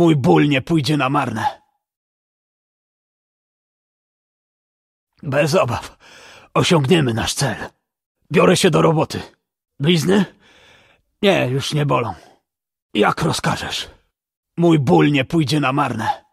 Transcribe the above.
Mój ból nie pójdzie na marne. Bez obaw. Osiągniemy nasz cel. Biorę się do roboty. Blizny? Nie, już nie bolą. Jak rozkażesz? Mój ból nie pójdzie na marne.